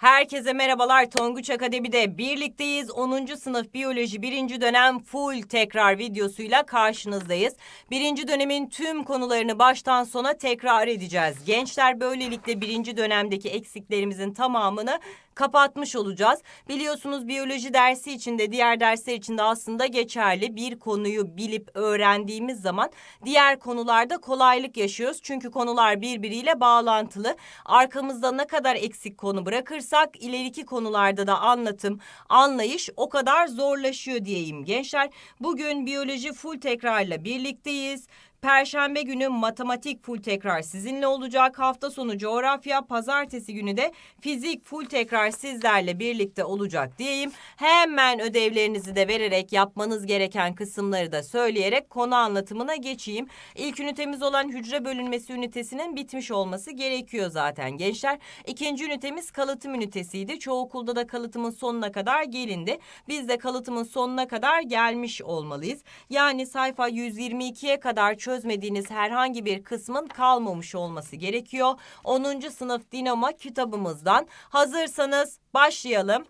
Herkese merhabalar Tonguç Akademi'de birlikteyiz. 10. sınıf biyoloji 1. dönem full tekrar videosuyla karşınızdayız. 1. dönemin tüm konularını baştan sona tekrar edeceğiz. Gençler böylelikle 1. dönemdeki eksiklerimizin tamamını kapatmış olacağız. Biliyorsunuz biyoloji dersi için de diğer dersler için de aslında geçerli. Bir konuyu bilip öğrendiğimiz zaman diğer konularda kolaylık yaşıyoruz. Çünkü konular birbiriyle bağlantılı. Arkamızda ne kadar eksik konu bırakırsak ileriki konularda da anlatım, anlayış o kadar zorlaşıyor diyeyim gençler. Bugün biyoloji full tekrarla birlikteyiz. Perşembe günü matematik full tekrar sizinle olacak. Hafta sonu coğrafya, pazartesi günü de fizik full tekrar sizlerle birlikte olacak diyeyim. Hemen ödevlerinizi de vererek yapmanız gereken kısımları da söyleyerek konu anlatımına geçeyim. İlk ünitemiz olan hücre bölünmesi ünitesinin bitmiş olması gerekiyor zaten gençler. İkinci ünitemiz kalıtım ünitesiydi. Çoğu okulda da kalıtımın sonuna kadar gelindi. Biz de kalıtımın sonuna kadar gelmiş olmalıyız. Yani sayfa 122'ye kadar çok çözmediğiniz herhangi bir kısmın kalmamış olması gerekiyor. 10. sınıf dinamo kitabımızdan hazırsanız başlayalım.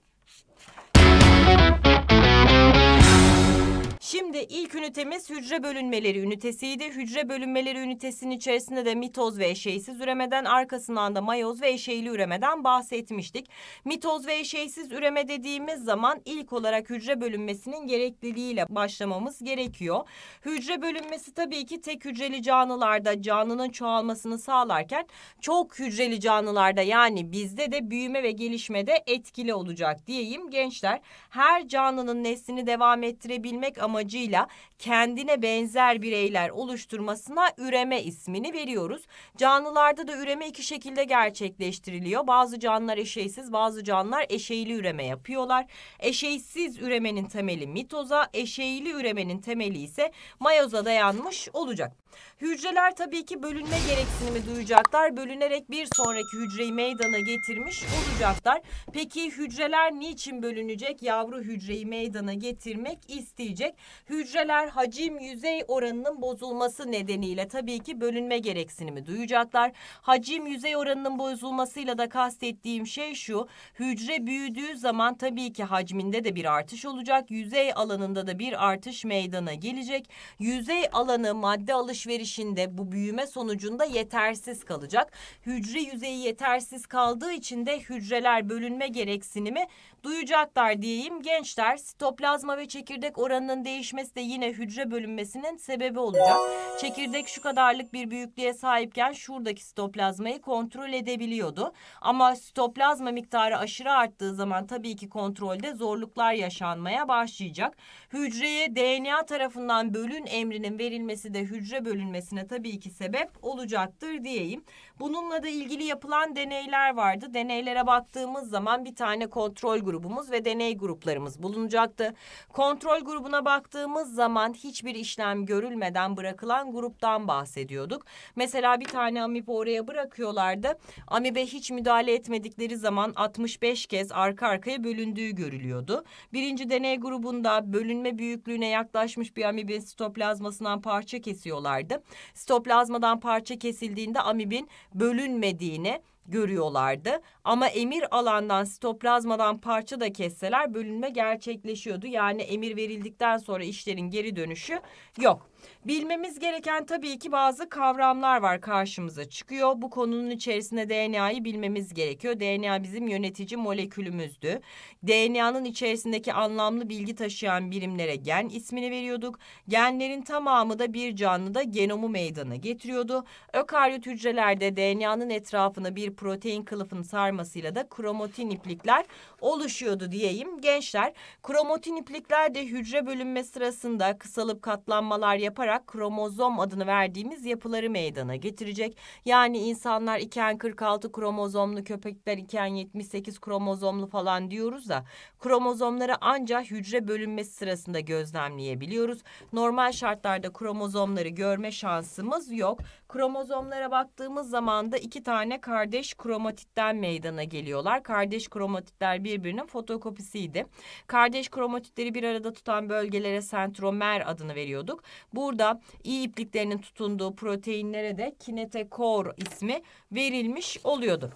Şimdi ilk ünitemiz hücre bölünmeleri ünitesiydi. Hücre bölünmeleri ünitesinin içerisinde de mitoz ve eşeysiz üremeden arkasından da mayoz ve eşeyli üremeden bahsetmiştik. Mitoz ve eşeysiz üreme dediğimiz zaman ilk olarak hücre bölünmesinin gerekliliğiyle başlamamız gerekiyor. Hücre bölünmesi tabii ki tek hücreli canlılarda canlının çoğalmasını sağlarken çok hücreli canlılarda yani bizde de büyüme ve gelişmede etkili olacak diyeyim gençler. Her canlının neslini devam ettirebilmek amacıyla amacıyla kendine benzer bireyler oluşturmasına üreme ismini veriyoruz. Canlılarda da üreme iki şekilde gerçekleştiriliyor. Bazı canlılar eşeysiz, bazı canlılar eşeyli üreme yapıyorlar. Eşeysiz üremenin temeli mitoza, eşeyli üremenin temeli ise mayoza dayanmış olacak. Hücreler tabii ki bölünme gereksinimi duyacaklar. Bölünerek bir sonraki hücreyi meydana getirmiş olacaklar. Peki hücreler niçin bölünecek? Yavru hücreyi meydana getirmek isteyecek. Hücreler hacim yüzey oranının bozulması nedeniyle tabii ki bölünme gereksinimi duyacaklar. Hacim yüzey oranının bozulmasıyla da kastettiğim şey şu. Hücre büyüdüğü zaman tabii ki hacminde de bir artış olacak. Yüzey alanında da bir artış meydana gelecek. Yüzey alanı madde alışverişi gelişinde bu büyüme sonucunda yetersiz kalacak. Hücre yüzeyi yetersiz kaldığı için de hücreler bölünme gereksinimi duyacaklar diyeyim. Gençler sitoplazma ve çekirdek oranının değişmesi de yine hücre bölünmesinin sebebi olacak. Çekirdek şu kadarlık bir büyüklüğe sahipken şuradaki sitoplazmayı kontrol edebiliyordu. Ama sitoplazma miktarı aşırı arttığı zaman tabii ki kontrolde zorluklar yaşanmaya başlayacak. Hücreye DNA tarafından bölün emrinin verilmesi de hücre bölünmesine tabii ki sebep olacaktır diyeyim. Bununla da ilgili yapılan deneyler vardı. Deneylere baktığımız zaman bir tane kontrol grubu grubumuz ve deney gruplarımız bulunacaktı. Kontrol grubuna baktığımız zaman hiçbir işlem görülmeden bırakılan gruptan bahsediyorduk. Mesela bir tane amibi oraya bırakıyorlardı. Amibe hiç müdahale etmedikleri zaman 65 kez arka arkaya bölündüğü görülüyordu. Birinci deney grubunda bölünme büyüklüğüne yaklaşmış bir amibin sitoplazmasından parça kesiyorlardı. Sitoplazmadan parça kesildiğinde amibin bölünmediğini görüyorlardı. Ama emir alandan sitoplazmadan parça da kesseler bölünme gerçekleşiyordu. Yani emir verildikten sonra işlerin geri dönüşü yok. Bilmemiz gereken tabii ki bazı kavramlar var karşımıza çıkıyor. Bu konunun içerisinde DNA'yı bilmemiz gerekiyor. DNA bizim yönetici molekülümüzdü. DNA'nın içerisindeki anlamlı bilgi taşıyan birimlere gen ismini veriyorduk. Genlerin tamamı da bir canlıda genomu meydana getiriyordu. Ökaryot hücrelerde DNA'nın etrafını bir protein kılıfın sarmasıyla da kromatin iplikler oluşuyordu diyeyim. Gençler kromatin iplikler de hücre bölünme sırasında kısalıp katlanmalar yapıyordu yaparak kromozom adını verdiğimiz yapıları meydana getirecek. Yani insanlar iken 46 kromozomlu, köpekler iken 78 kromozomlu falan diyoruz da kromozomları ancak hücre bölünmesi sırasında gözlemleyebiliyoruz. Normal şartlarda kromozomları görme şansımız yok. Kromozomlara baktığımız zaman da iki tane kardeş kromatitten meydana geliyorlar. Kardeş kromatitler birbirinin fotokopisiydi. Kardeş kromatitleri bir arada tutan bölgelere sentromer adını veriyorduk. Bu Burada iyi ipliklerinin tutunduğu proteinlere de kinetokor ismi verilmiş oluyordu.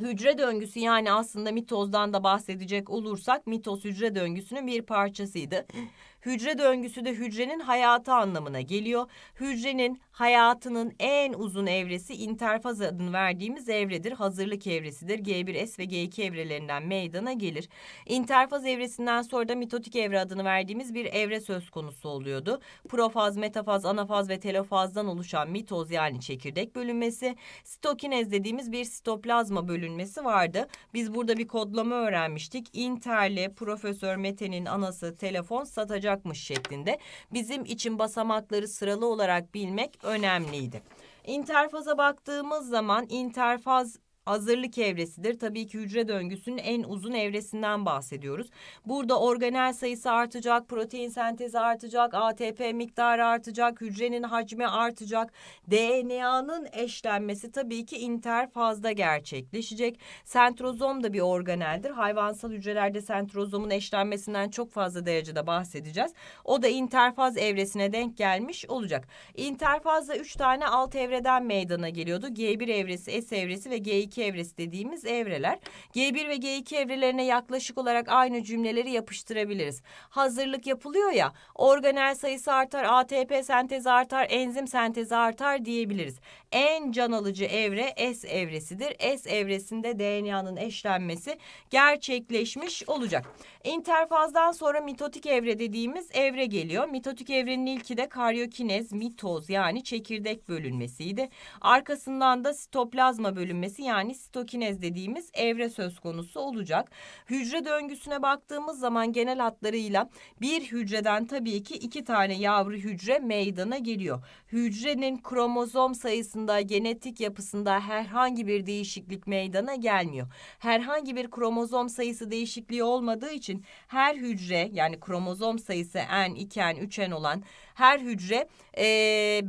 Hücre döngüsü yani aslında mitozdan da bahsedecek olursak mitoz hücre döngüsünün bir parçasıydı. Hücre döngüsü de hücrenin hayatı anlamına geliyor. Hücrenin hayatının en uzun evresi interfaz adını verdiğimiz evredir. Hazırlık evresidir. G1S ve G2 evrelerinden meydana gelir. Interfaz evresinden sonra da mitotik evre adını verdiğimiz bir evre söz konusu oluyordu. Profaz, metafaz, anafaz ve telofazdan oluşan mitoz yani çekirdek bölünmesi, stokinez dediğimiz bir sitoplazma bölünmesi vardı. Biz burada bir kodlama öğrenmiştik. Interle Profesör Mete'nin anası telefon satacak olacakmış şeklinde. Bizim için basamakları sıralı olarak bilmek önemliydi. İnterfaza baktığımız zaman interfaz hazırlık evresidir. Tabii ki hücre döngüsünün en uzun evresinden bahsediyoruz. Burada organel sayısı artacak, protein sentezi artacak, ATP miktarı artacak, hücrenin hacmi artacak. DNA'nın eşlenmesi tabii ki interfazda gerçekleşecek. Sentrozom da bir organeldir. Hayvansal hücrelerde sentrozomun eşlenmesinden çok fazla derecede bahsedeceğiz. O da interfaz evresine denk gelmiş olacak. Interfazda üç tane alt evreden meydana geliyordu. G1 evresi, S evresi ve G2 evresi dediğimiz evreler. G1 ve G2 evrelerine yaklaşık olarak aynı cümleleri yapıştırabiliriz. Hazırlık yapılıyor ya organel sayısı artar, ATP sentezi artar, enzim sentezi artar diyebiliriz. En can alıcı evre S evresidir. S evresinde DNA'nın eşlenmesi gerçekleşmiş olacak. İnterfazdan sonra mitotik evre dediğimiz evre geliyor. Mitotik evrenin ilki de karyokinez, mitoz yani çekirdek bölünmesiydi. Arkasından da sitoplazma bölünmesi yani yani sitokinez dediğimiz evre söz konusu olacak. Hücre döngüsüne baktığımız zaman genel hatlarıyla bir hücreden tabii ki iki tane yavru hücre meydana geliyor. Hücrenin kromozom sayısında genetik yapısında herhangi bir değişiklik meydana gelmiyor. Herhangi bir kromozom sayısı değişikliği olmadığı için her hücre yani kromozom sayısı n, 2n, 3n olan her hücre e,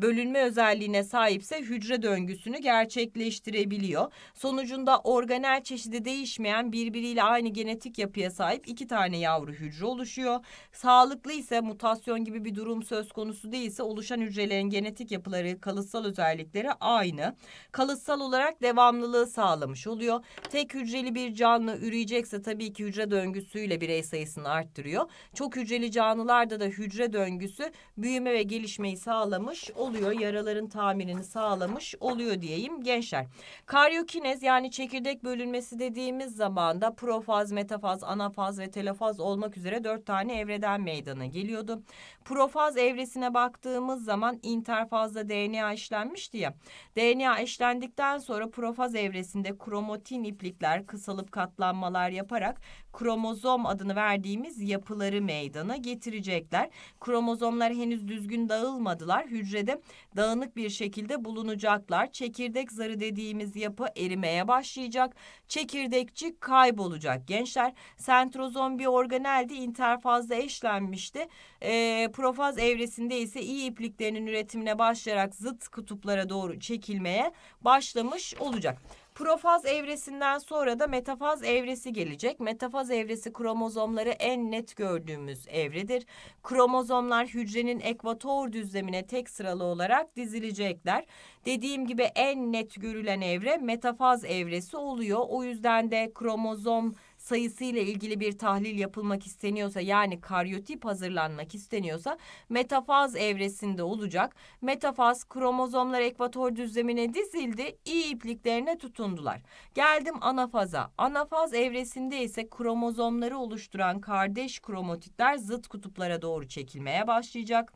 bölünme özelliğine sahipse hücre döngüsünü gerçekleştirebiliyor. Sonucunda organel çeşidi değişmeyen birbiriyle aynı genetik yapıya sahip iki tane yavru hücre oluşuyor. Sağlıklı ise mutasyon gibi bir durum söz konusu değilse oluşan hücrelerin genetik yapıları, kalıtsal özellikleri aynı. Kalıtsal olarak devamlılığı sağlamış oluyor. Tek hücreli bir canlı üreyecekse tabii ki hücre döngüsüyle birey sayısını arttırıyor. Çok hücreli canlılarda da hücre döngüsü büyüme büyüme ve gelişmeyi sağlamış oluyor. Yaraların tamirini sağlamış oluyor diyeyim gençler. Karyokinez yani çekirdek bölünmesi dediğimiz zaman da profaz, metafaz, anafaz ve telafaz olmak üzere dört tane evreden meydana geliyordu. Profaz evresine baktığımız zaman interfazda DNA işlenmişti ya. DNA işlendikten sonra profaz evresinde kromatin iplikler kısalıp katlanmalar yaparak kromozom adını verdiğimiz yapıları meydana getirecekler. Kromozomlar henüz düzgün dağılmadılar. Hücrede dağınık bir şekilde bulunacaklar. Çekirdek zarı dediğimiz yapı erimeye başlayacak. Çekirdekçik kaybolacak. Gençler sentrozom bir organeldi. interfazda eşlenmişti. E, profaz evresinde ise iyi ipliklerinin üretimine başlayarak zıt kutuplara doğru çekilmeye başlamış olacak. Kurofaz evresinden sonra da metafaz evresi gelecek. Metafaz evresi kromozomları en net gördüğümüz evredir. Kromozomlar hücrenin ekvator düzlemine tek sıralı olarak dizilecekler. Dediğim gibi en net görülen evre metafaz evresi oluyor. O yüzden de kromozom sayısı ile ilgili bir tahlil yapılmak isteniyorsa yani karyotip hazırlanmak isteniyorsa metafaz evresinde olacak. Metafaz kromozomlar ekvator düzlemine dizildi, iyi ipliklerine tutundular. Geldim anafaza. Anafaz evresinde ise kromozomları oluşturan kardeş kromotitler zıt kutuplara doğru çekilmeye başlayacak.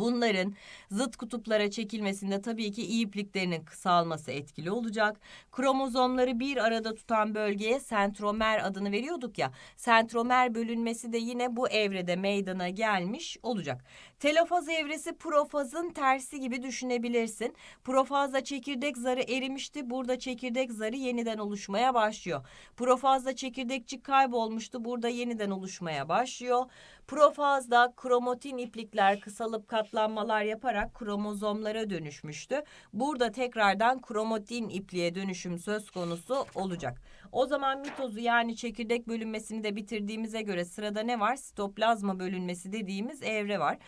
Bunların zıt kutuplara çekilmesinde tabii ki ipliklerinin kısalması etkili olacak. Kromozomları bir arada tutan bölgeye sentromer adını veriyorduk ya. Sentromer bölünmesi de yine bu evrede meydana gelmiş olacak. Telofaz evresi profazın tersi gibi düşünebilirsin. Profazda çekirdek zarı erimişti. Burada çekirdek zarı yeniden oluşmaya başlıyor. Profazda çekirdekçik kaybolmuştu. Burada yeniden oluşmaya başlıyor. Profazda kromatin iplikler kısalıp katlanmalar yaparak kromozomlara dönüşmüştü. Burada tekrardan kromatin ipliğe dönüşüm söz konusu olacak. O zaman mitozu yani çekirdek bölünmesini de bitirdiğimize göre sırada ne var? Sitoplazma bölünmesi dediğimiz evre var.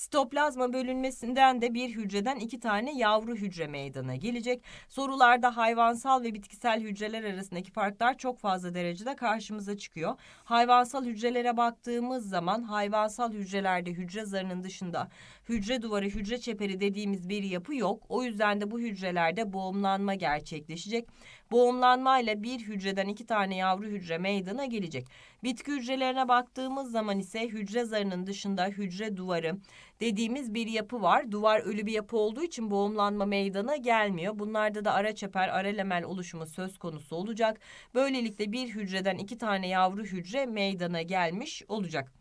Sitoplazma bölünmesinden de bir hücreden iki tane yavru hücre meydana gelecek. Sorularda hayvansal ve bitkisel hücreler arasındaki farklar çok fazla derecede karşımıza çıkıyor. Hayvansal hücrelere baktığımız zaman hayvansal hücrelerde hücre zarının dışında hücre duvarı, hücre çeperi dediğimiz bir yapı yok. O yüzden de bu hücrelerde boğumlanma gerçekleşecek. Boğumlanmayla bir hücreden iki tane yavru hücre meydana gelecek. Bitki hücrelerine baktığımız zaman ise hücre zarının dışında hücre duvarı dediğimiz bir yapı var. Duvar ölü bir yapı olduğu için boğumlanma meydana gelmiyor. Bunlarda da ara çeper, ara lemel oluşumu söz konusu olacak. Böylelikle bir hücreden iki tane yavru hücre meydana gelmiş olacak.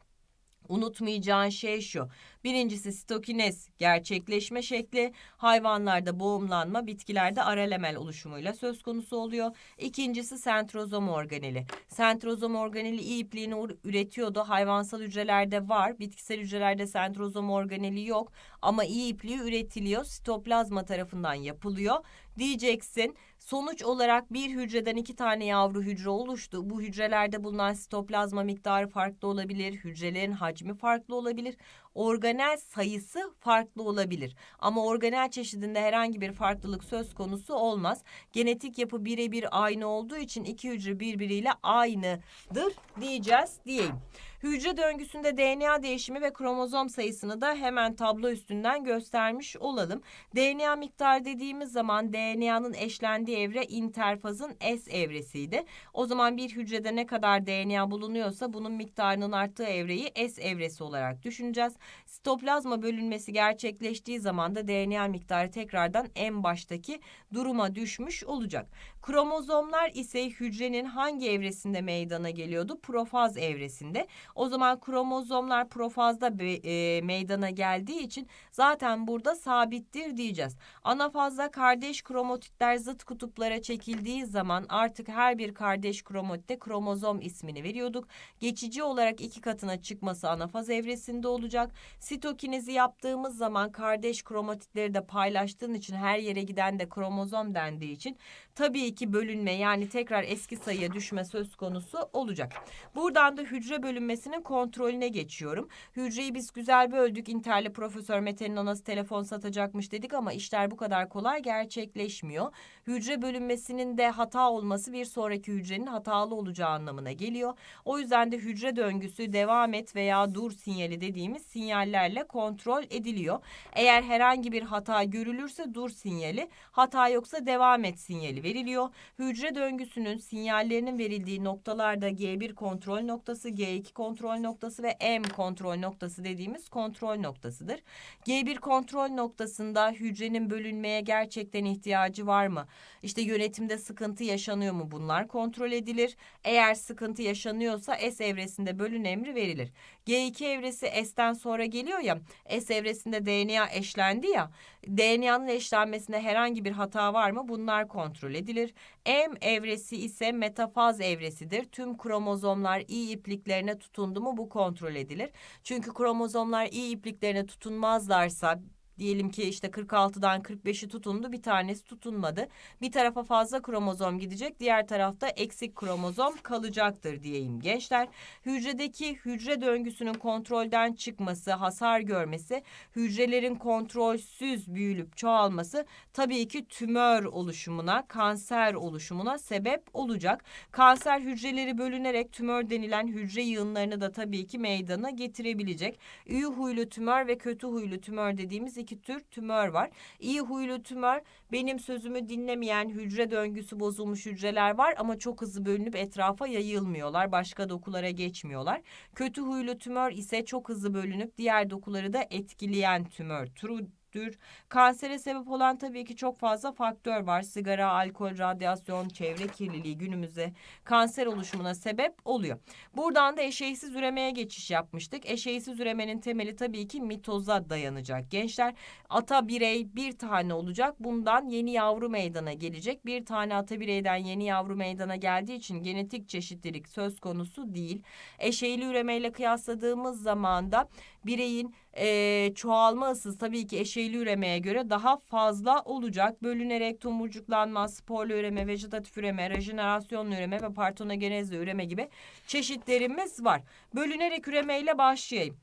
Unutmayacağın şey şu. Birincisi sitokinez gerçekleşme şekli. Hayvanlarda boğumlanma, bitkilerde aralemel oluşumuyla söz konusu oluyor. İkincisi sentrozom organeli. Sentrozom organeli iyi ipliğini üretiyordu. Hayvansal hücrelerde var. Bitkisel hücrelerde sentrozom organeli yok. Ama iyi ipliği üretiliyor. Sitoplazma tarafından yapılıyor. Diyeceksin Sonuç olarak bir hücreden iki tane yavru hücre oluştu. Bu hücrelerde bulunan sitoplazma miktarı farklı olabilir, hücrelerin hacmi farklı olabilir organel sayısı farklı olabilir. Ama organel çeşidinde herhangi bir farklılık söz konusu olmaz. Genetik yapı birebir aynı olduğu için iki hücre birbiriyle aynıdır diyeceğiz diyeyim. Hücre döngüsünde DNA değişimi ve kromozom sayısını da hemen tablo üstünden göstermiş olalım. DNA miktar dediğimiz zaman DNA'nın eşlendiği evre interfazın S evresiydi. O zaman bir hücrede ne kadar DNA bulunuyorsa bunun miktarının arttığı evreyi S evresi olarak düşüneceğiz. Sitoplazma bölünmesi gerçekleştiği zaman da DNA miktarı tekrardan en baştaki duruma düşmüş olacak. Kromozomlar ise hücrenin hangi evresinde meydana geliyordu? Profaz evresinde. O zaman kromozomlar profazda be, e, meydana geldiği için zaten burada sabittir diyeceğiz. Anafazda kardeş kromotitler zıt kutuplara çekildiği zaman artık her bir kardeş kromotitte kromozom ismini veriyorduk. Geçici olarak iki katına çıkması anafaz evresinde olacak olarak sitokinizi yaptığımız zaman kardeş kromatitleri de paylaştığın için her yere giden de kromozom dendiği için tabii ki bölünme yani tekrar eski sayıya düşme söz konusu olacak. Buradan da hücre bölünmesinin kontrolüne geçiyorum. Hücreyi biz güzel böldük. İnterli Profesör Mete'nin anası telefon satacakmış dedik ama işler bu kadar kolay gerçekleşmiyor hücre bölünmesinin de hata olması bir sonraki hücrenin hatalı olacağı anlamına geliyor. O yüzden de hücre döngüsü devam et veya dur sinyali dediğimiz sinyallerle kontrol ediliyor. Eğer herhangi bir hata görülürse dur sinyali, hata yoksa devam et sinyali veriliyor. Hücre döngüsünün sinyallerinin verildiği noktalarda G1 kontrol noktası, G2 kontrol noktası ve M kontrol noktası dediğimiz kontrol noktasıdır. G1 kontrol noktasında hücrenin bölünmeye gerçekten ihtiyacı var mı? İşte yönetimde sıkıntı yaşanıyor mu bunlar kontrol edilir. Eğer sıkıntı yaşanıyorsa S evresinde bölün emri verilir. G2 evresi S'ten sonra geliyor ya S evresinde DNA eşlendi ya DNA'nın eşlenmesinde herhangi bir hata var mı bunlar kontrol edilir. M evresi ise metafaz evresidir. Tüm kromozomlar iyi ipliklerine tutundu mu bu kontrol edilir. Çünkü kromozomlar iyi ipliklerine tutunmazlarsa Diyelim ki işte 46'dan 45'i tutundu bir tanesi tutunmadı. Bir tarafa fazla kromozom gidecek diğer tarafta eksik kromozom kalacaktır diyeyim gençler. Hücredeki hücre döngüsünün kontrolden çıkması, hasar görmesi, hücrelerin kontrolsüz büyülüp çoğalması tabii ki tümör oluşumuna, kanser oluşumuna sebep olacak. Kanser hücreleri bölünerek tümör denilen hücre yığınlarını da tabii ki meydana getirebilecek. İyi huylu tümör ve kötü huylu tümör dediğimiz iki iki tür tümör var. İyi huylu tümör benim sözümü dinlemeyen hücre döngüsü bozulmuş hücreler var ama çok hızlı bölünüp etrafa yayılmıyorlar. Başka dokulara geçmiyorlar. Kötü huylu tümör ise çok hızlı bölünüp diğer dokuları da etkileyen tümör. True düşüktür. Kansere sebep olan tabii ki çok fazla faktör var. Sigara, alkol, radyasyon, çevre kirliliği günümüzde kanser oluşumuna sebep oluyor. Buradan da eşeğsiz üremeye geçiş yapmıştık. Eşeğsiz üremenin temeli tabii ki mitoza dayanacak. Gençler ata birey bir tane olacak. Bundan yeni yavru meydana gelecek. Bir tane ata bireyden yeni yavru meydana geldiği için genetik çeşitlilik söz konusu değil. Eşeğli üremeyle kıyasladığımız zaman da bireyin e, çoğalma ısısı tabii ki eşeyli üremeye göre daha fazla olacak. Bölünerek tomurcuklanma, sporlu üreme, vejetatif üreme, rejenerasyonlu üreme ve partonogenezli üreme gibi çeşitlerimiz var. Bölünerek üremeyle başlayayım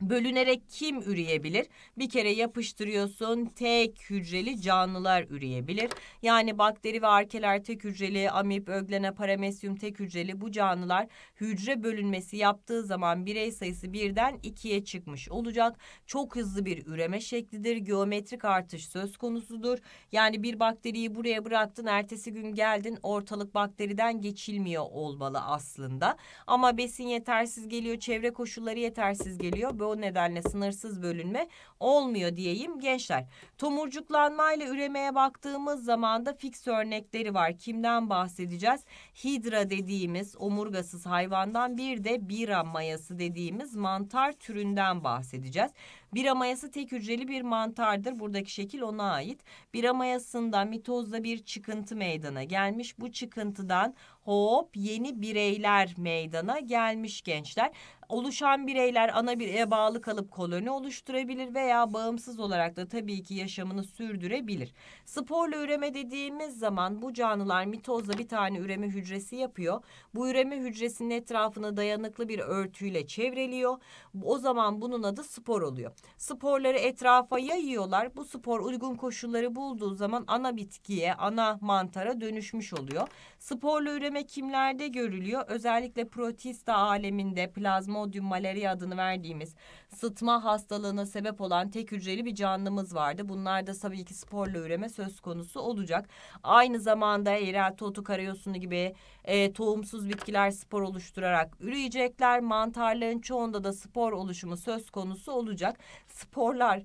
bölünerek kim üreyebilir? Bir kere yapıştırıyorsun tek hücreli canlılar üreyebilir. Yani bakteri ve arkeler tek hücreli, amip, öglena, paramesyum tek hücreli bu canlılar hücre bölünmesi yaptığı zaman birey sayısı birden ikiye çıkmış olacak. Çok hızlı bir üreme şeklidir. Geometrik artış söz konusudur. Yani bir bakteriyi buraya bıraktın ertesi gün geldin ortalık bakteriden geçilmiyor olmalı aslında. Ama besin yetersiz geliyor, çevre koşulları yetersiz geliyor. Böyle o nedenle sınırsız bölünme olmuyor diyeyim gençler. Tomurcuklanma ile üremeye baktığımız zaman da fix örnekleri var. Kimden bahsedeceğiz? Hidra dediğimiz omurgasız hayvandan bir de bira mayası dediğimiz mantar türünden bahsedeceğiz. Bira mayası tek hücreli bir mantardır. Buradaki şekil ona ait. Bira mayasında mitozda bir çıkıntı meydana gelmiş. Bu çıkıntıdan hop yeni bireyler meydana gelmiş gençler. Oluşan bireyler ana bireye bağlı kalıp koloni oluşturabilir veya bağımsız olarak da tabii ki yaşamını sürdürebilir. Sporla üreme dediğimiz zaman bu canlılar mitozla bir tane üreme hücresi yapıyor. Bu üreme hücresinin etrafını dayanıklı bir örtüyle çevreliyor. O zaman bunun adı spor oluyor sporları etrafa yayıyorlar. Bu spor uygun koşulları bulduğu zaman ana bitkiye, ana mantara dönüşmüş oluyor. Sporlu üreme kimlerde görülüyor? Özellikle protista aleminde plazmodium malaria adını verdiğimiz sıtma hastalığına sebep olan tek hücreli bir canlımız vardı. Bunlar da tabii ki sporlu üreme söz konusu olacak. Aynı zamanda eğrel karayosunu gibi e, tohumsuz bitkiler spor oluşturarak üreyecekler. Mantarların çoğunda da spor oluşumu söz konusu olacak. Sporlar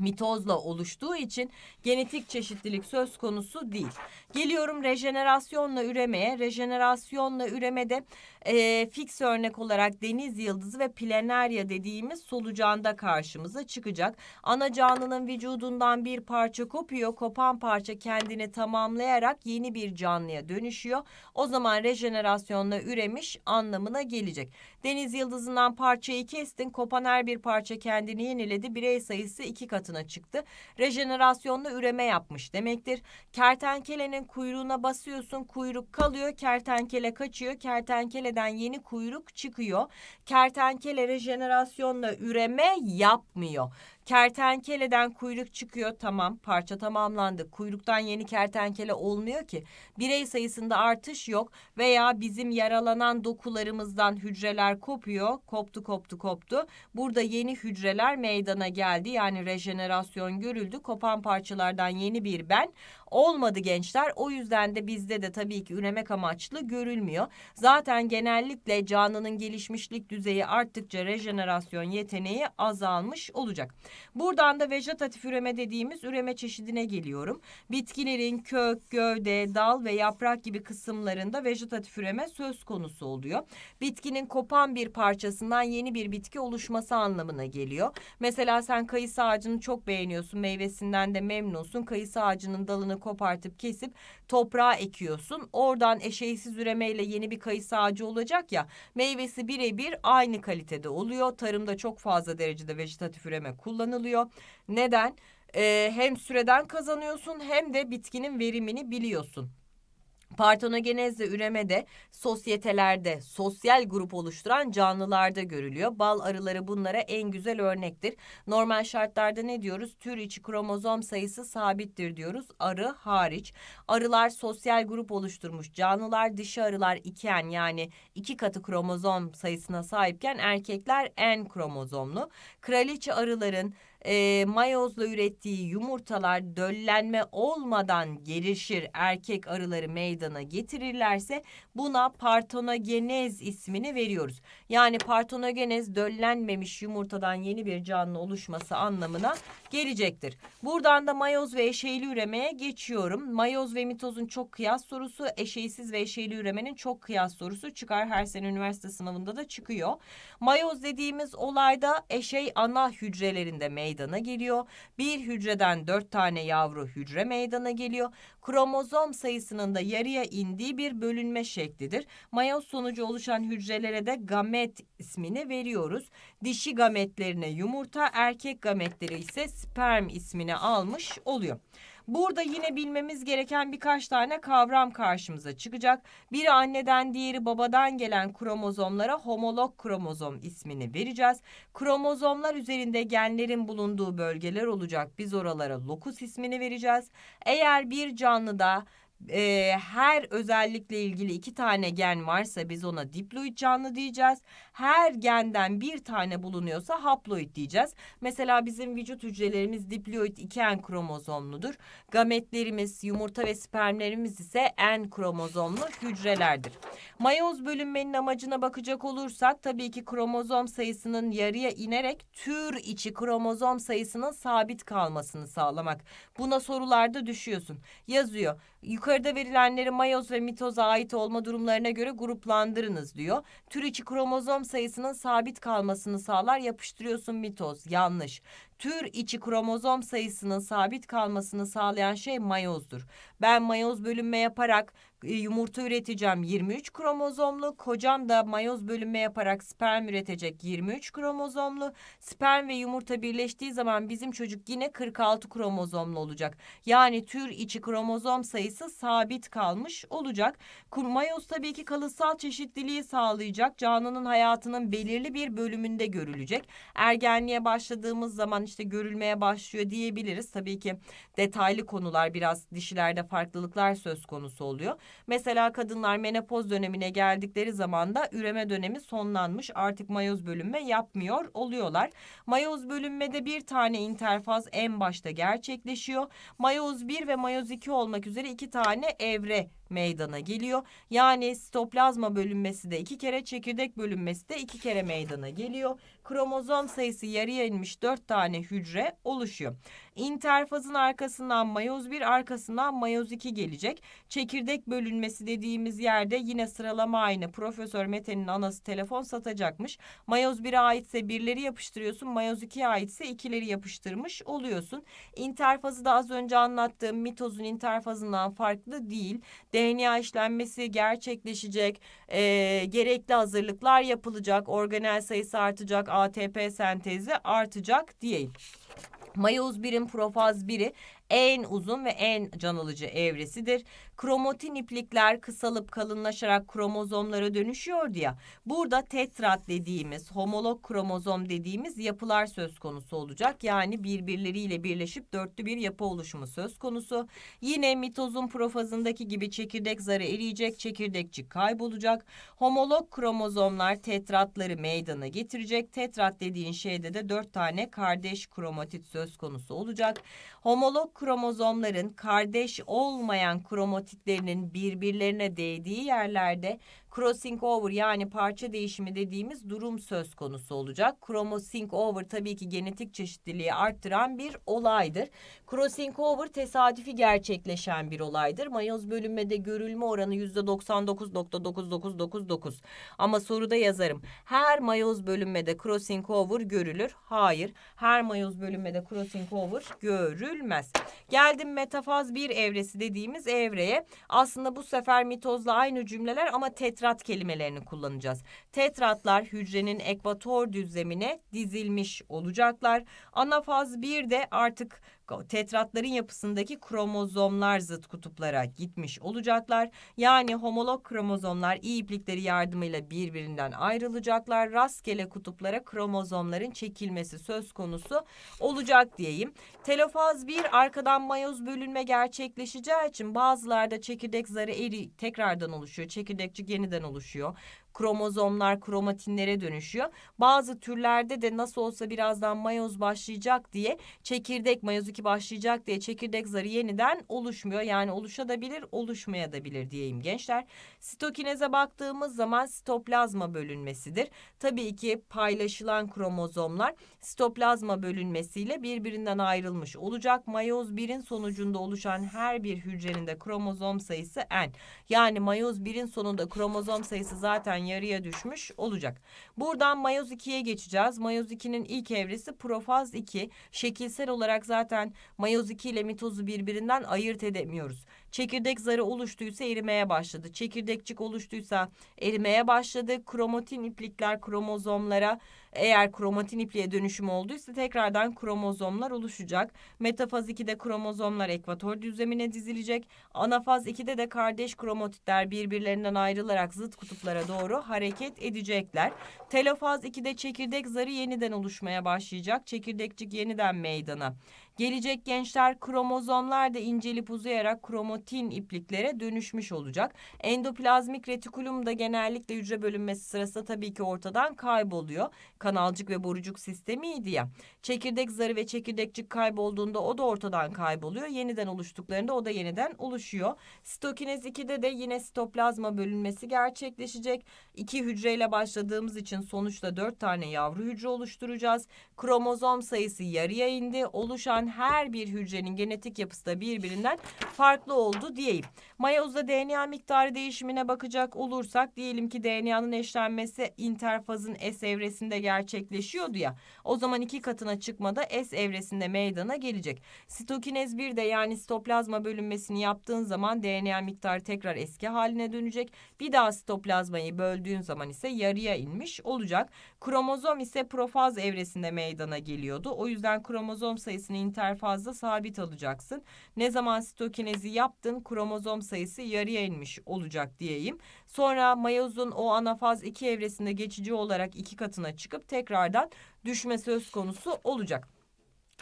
mitozla oluştuğu için genetik çeşitlilik söz konusu değil. Geliyorum rejenerasyonla üremeye. Rejenerasyonla üremede e, fix örnek olarak deniz yıldızı ve planarya dediğimiz solucanda karşımıza çıkacak. Ana canlının vücudundan bir parça kopuyor. Kopan parça kendini tamamlayarak yeni bir canlıya dönüşüyor. O zaman rejenerasyonla üremiş anlamına gelecek. Deniz Yıldızı'ndan parçayı kestin, kopan her bir parça kendini yeniledi. Birey sayısı iki katına çıktı. Rejenerasyonla üreme yapmış demektir. Kertenkelenin kuyruğuna basıyorsun, kuyruk kalıyor, kertenkele kaçıyor, kertenkeleden yeni kuyruk çıkıyor. Kertenkele rejenerasyonla üreme yapmıyor. Kertenkeleden kuyruk çıkıyor tamam parça tamamlandı. Kuyruktan yeni kertenkele olmuyor ki. Birey sayısında artış yok veya bizim yaralanan dokularımızdan hücreler kopuyor. Koptu koptu koptu. Burada yeni hücreler meydana geldi. Yani rejenerasyon görüldü. Kopan parçalardan yeni bir ben olmadı gençler. O yüzden de bizde de tabii ki üremek amaçlı görülmüyor. Zaten genellikle canlının gelişmişlik düzeyi arttıkça rejenerasyon yeteneği azalmış olacak. Buradan da vejetatif üreme dediğimiz üreme çeşidine geliyorum. Bitkilerin kök, gövde, dal ve yaprak gibi kısımlarında vejetatif üreme söz konusu oluyor. Bitkinin kopan bir parçasından yeni bir bitki oluşması anlamına geliyor. Mesela sen kayısı ağacını çok beğeniyorsun, meyvesinden de memnunsun. Kayısı ağacının dalını kopartıp kesip toprağa ekiyorsun. Oradan eşeğsiz üremeyle yeni bir kayısı ağacı olacak ya meyvesi birebir aynı kalitede oluyor. Tarımda çok fazla derecede vejetatif üreme kullanılıyor. Neden? Ee, hem süreden kazanıyorsun hem de bitkinin verimini biliyorsun. Partenogenezle üremede sosyetelerde sosyal grup oluşturan canlılarda görülüyor. Bal arıları bunlara en güzel örnektir. Normal şartlarda ne diyoruz? Tür içi kromozom sayısı sabittir diyoruz. Arı hariç. Arılar sosyal grup oluşturmuş. Canlılar dişi arılar iken yani iki katı kromozom sayısına sahipken erkekler en kromozomlu. Kraliçe arıların e, mayozla ürettiği yumurtalar döllenme olmadan gelişir erkek arıları meydana getirirlerse buna partonogenez ismini veriyoruz. Yani partonogenez döllenmemiş yumurtadan yeni bir canlı oluşması anlamına gelecektir. Buradan da mayoz ve eşeyli üremeye geçiyorum. Mayoz ve mitozun çok kıyas sorusu, eşeysiz ve eşeyli üremenin çok kıyas sorusu çıkar her sene üniversite sınavında da çıkıyor. Mayoz dediğimiz olayda eşey ana hücrelerinde meydana meydana geliyor. Bir hücreden dört tane yavru hücre meydana geliyor. Kromozom sayısının da yarıya indiği bir bölünme şeklidir. Mayoz sonucu oluşan hücrelere de gamet ismini veriyoruz. Dişi gametlerine yumurta, erkek gametleri ise sperm ismini almış oluyor. Burada yine bilmemiz gereken birkaç tane kavram karşımıza çıkacak. Biri anneden diğeri babadan gelen kromozomlara homolog kromozom ismini vereceğiz. Kromozomlar üzerinde genlerin bulunduğu bölgeler olacak. Biz oralara lokus ismini vereceğiz. Eğer bir canlıda e, her özellikle ilgili iki tane gen varsa biz ona diploid canlı diyeceğiz her genden bir tane bulunuyorsa haploid diyeceğiz. Mesela bizim vücut hücrelerimiz diploid 2N kromozomludur. Gametlerimiz, yumurta ve spermlerimiz ise N kromozomlu hücrelerdir. Mayoz bölünmenin amacına bakacak olursak tabii ki kromozom sayısının yarıya inerek tür içi kromozom sayısının sabit kalmasını sağlamak. Buna sorularda düşüyorsun. Yazıyor. Yukarıda verilenleri mayoz ve mitoza ait olma durumlarına göre gruplandırınız diyor. Tür içi kromozom sayısının sabit kalmasını sağlar yapıştırıyorsun bir toz yanlış tür içi kromozom sayısının sabit kalmasını sağlayan şey mayozdur. Ben mayoz bölünme yaparak e, yumurta üreteceğim 23 kromozomlu. Kocam da mayoz bölünme yaparak sperm üretecek 23 kromozomlu. Sperm ve yumurta birleştiği zaman bizim çocuk yine 46 kromozomlu olacak. Yani tür içi kromozom sayısı sabit kalmış olacak. Mayoz tabii ki kalıtsal çeşitliliği sağlayacak. Canının hayatının belirli bir bölümünde görülecek. Ergenliğe başladığımız zaman işte görülmeye başlıyor diyebiliriz. Tabii ki detaylı konular biraz dişilerde farklılıklar söz konusu oluyor. Mesela kadınlar menopoz dönemine geldikleri zaman da üreme dönemi sonlanmış artık mayoz bölünme yapmıyor oluyorlar. Mayoz bölünmede bir tane interfaz en başta gerçekleşiyor. Mayoz 1 ve mayoz 2 olmak üzere iki tane evre meydana geliyor. Yani sitoplazma bölünmesi de iki kere, çekirdek bölünmesi de iki kere meydana geliyor. Kromozom sayısı yarıya inmiş dört tane hücre oluşuyor interfazın arkasından mayoz 1 arkasından mayoz 2 gelecek. Çekirdek bölünmesi dediğimiz yerde yine sıralama aynı. Profesör Mete'nin anası telefon satacakmış. Mayoz 1'e aitse birleri yapıştırıyorsun. Mayoz 2'ye aitse ikileri yapıştırmış oluyorsun. interfazı da az önce anlattığım mitozun interfazından farklı değil. DNA işlenmesi gerçekleşecek. E, gerekli hazırlıklar yapılacak. Organel sayısı artacak. ATP sentezi artacak diyelim. Mayoz birim, profaz biri en uzun ve en can alıcı evresidir. Kromatin iplikler kısalıp kalınlaşarak kromozomlara dönüşüyordu ya. Burada tetrat dediğimiz, homolog kromozom dediğimiz yapılar söz konusu olacak. Yani birbirleriyle birleşip dörtlü bir yapı oluşumu söz konusu. Yine mitozun profazındaki gibi çekirdek zarı eriyecek, çekirdekçi kaybolacak. Homolog kromozomlar tetratları meydana getirecek. Tetrat dediğin şeyde de dört tane kardeş kromatit söz konusu olacak. Homolog kromozomların kardeş olmayan kromatitlerinin birbirlerine değdiği yerlerde crossing over yani parça değişimi dediğimiz durum söz konusu olacak. Chromosync over tabii ki genetik çeşitliliği arttıran bir olaydır. Crossing over tesadüfi gerçekleşen bir olaydır. Mayoz bölünmede görülme oranı %99.9999 ama soruda yazarım. Her mayoz bölünmede crossing over görülür. Hayır. Her mayoz bölünmede crossing over görülmez. Geldim metafaz bir evresi dediğimiz evreye. Aslında bu sefer mitozla aynı cümleler ama tet tetrat kelimelerini kullanacağız. Tetratlar hücrenin ekvator düzlemine dizilmiş olacaklar. Anafaz 1 de artık tetratların yapısındaki kromozomlar zıt kutuplara gitmiş olacaklar. Yani homolog kromozomlar iyi iplikleri yardımıyla birbirinden ayrılacaklar. Rastgele kutuplara kromozomların çekilmesi söz konusu olacak diyeyim. Telofaz 1 arkadan mayoz bölünme gerçekleşeceği için bazılarda çekirdek zarı eri tekrardan oluşuyor. Çekirdekçik yeniden oluşuyor kromozomlar kromatinlere dönüşüyor. Bazı türlerde de nasıl olsa birazdan mayoz başlayacak diye çekirdek mayoz 2 başlayacak diye çekirdek zarı yeniden oluşmuyor. Yani oluşabilir oluşmayabilir diyeyim gençler. Sitokineze baktığımız zaman sitoplazma bölünmesidir. Tabii ki paylaşılan kromozomlar sitoplazma bölünmesiyle birbirinden ayrılmış olacak. Mayoz birin sonucunda oluşan her bir hücrenin de kromozom sayısı n. Yani mayoz birin sonunda kromozom sayısı zaten yarıya düşmüş olacak. Buradan mayoz 2'ye geçeceğiz. Mayoz 2'nin ilk evresi profaz 2. Şekilsel olarak zaten mayoz 2 ile mitozu birbirinden ayırt edemiyoruz. Çekirdek zarı oluştuysa erimeye başladı. Çekirdekçik oluştuysa erimeye başladı. Kromatin iplikler kromozomlara eğer kromatin ipliğe dönüşüm olduysa tekrardan kromozomlar oluşacak. Metafaz 2'de kromozomlar ekvator düzlemine dizilecek. Anafaz 2'de de kardeş kromatitler birbirlerinden ayrılarak zıt kutuplara doğru hareket edecekler. Telofaz 2'de çekirdek zarı yeniden oluşmaya başlayacak. Çekirdekçik yeniden meydana Gelecek gençler kromozomlar da incelip uzayarak kromatin ipliklere dönüşmüş olacak. Endoplazmik retikulum da genellikle hücre bölünmesi sırasında tabii ki ortadan kayboluyor. Kanalcık ve borucuk sistemiydi ya. Çekirdek zarı ve çekirdekçik kaybolduğunda o da ortadan kayboluyor. Yeniden oluştuklarında o da yeniden oluşuyor. Sitokinez 2'de de yine sitoplazma bölünmesi gerçekleşecek. İki hücreyle başladığımız için sonuçta dört tane yavru hücre oluşturacağız. Kromozom sayısı yarıya indi. Oluşan her bir hücrenin genetik yapısı da birbirinden farklı oldu diyeyim. Mayozda DNA miktarı değişimine bakacak olursak diyelim ki DNA'nın eşlenmesi interfazın S evresinde gerçekleşiyordu ya. O zaman iki katına çıkmada S evresinde meydana gelecek. Sitokinez 1 de yani sitoplazma bölünmesini yaptığın zaman DNA miktarı tekrar eski haline dönecek. Bir daha sitoplazmayı böldüğün zaman ise yarıya inmiş olacak. Kromozom ise profaz evresinde meydana geliyordu. O yüzden kromozom sayısını interfaz üniter fazla sabit alacaksın. Ne zaman sitokinezi yaptın kromozom sayısı yarıya inmiş olacak diyeyim. Sonra mayozun o anafaz 2 evresinde geçici olarak iki katına çıkıp tekrardan düşme söz konusu olacak.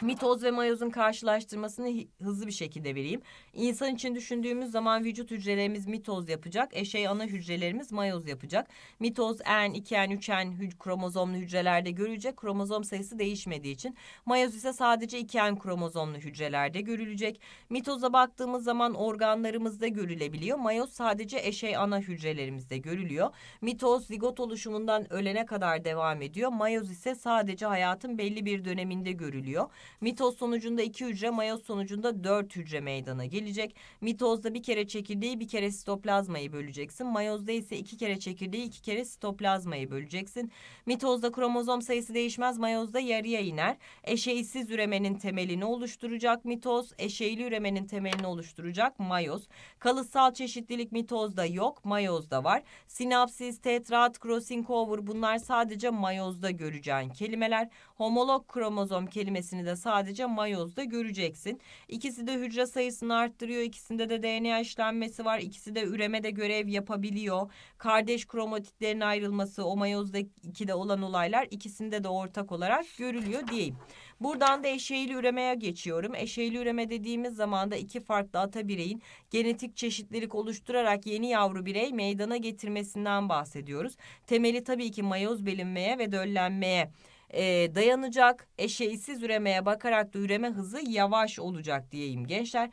Mitoz ve mayozun karşılaştırmasını hızlı bir şekilde vereyim. İnsan için düşündüğümüz zaman vücut hücrelerimiz mitoz yapacak. Eşey ana hücrelerimiz mayoz yapacak. Mitoz N2N, 3N kromozomlu hücrelerde görülecek. Kromozom sayısı değişmediği için. Mayoz ise sadece 2N kromozomlu hücrelerde görülecek. Mitoza baktığımız zaman organlarımızda görülebiliyor. Mayoz sadece eşey ana hücrelerimizde görülüyor. Mitoz zigot oluşumundan ölene kadar devam ediyor. Mayoz ise sadece hayatın belli bir döneminde görülüyor. Mitoz sonucunda 2 hücre, mayoz sonucunda 4 hücre meydana gelecek. Mitozda bir kere çekirdeği, bir kere sitoplazmayı böleceksin. Mayozda ise iki kere çekirdeği, iki kere sitoplazmayı böleceksin. Mitozda kromozom sayısı değişmez, mayozda yarıya iner. Eşeğsiz üremenin temelini oluşturacak mitoz, eşeyli üremenin temelini oluşturacak mayoz. Kalıtsal çeşitlilik mitozda yok, mayozda var. Sinapsis, tetrat, crossing over bunlar sadece mayozda göreceğin kelimeler. Homolog kromozom kelimesini de sadece mayozda göreceksin. İkisi de hücre sayısını arttırıyor. İkisinde de DNA işlenmesi var. İkisi de üremede görev yapabiliyor. Kardeş kromatitlerin ayrılması o mayozda ikide olan olaylar ikisinde de ortak olarak görülüyor diyeyim. Buradan da eşeğili üremeye geçiyorum. Eşeğili üreme dediğimiz zaman da iki farklı ata bireyin genetik çeşitlilik oluşturarak yeni yavru birey meydana getirmesinden bahsediyoruz. Temeli tabii ki mayoz belinmeye ve döllenmeye e, dayanacak. Eşeğsiz üremeye bakarak da üreme hızı yavaş olacak diyeyim gençler.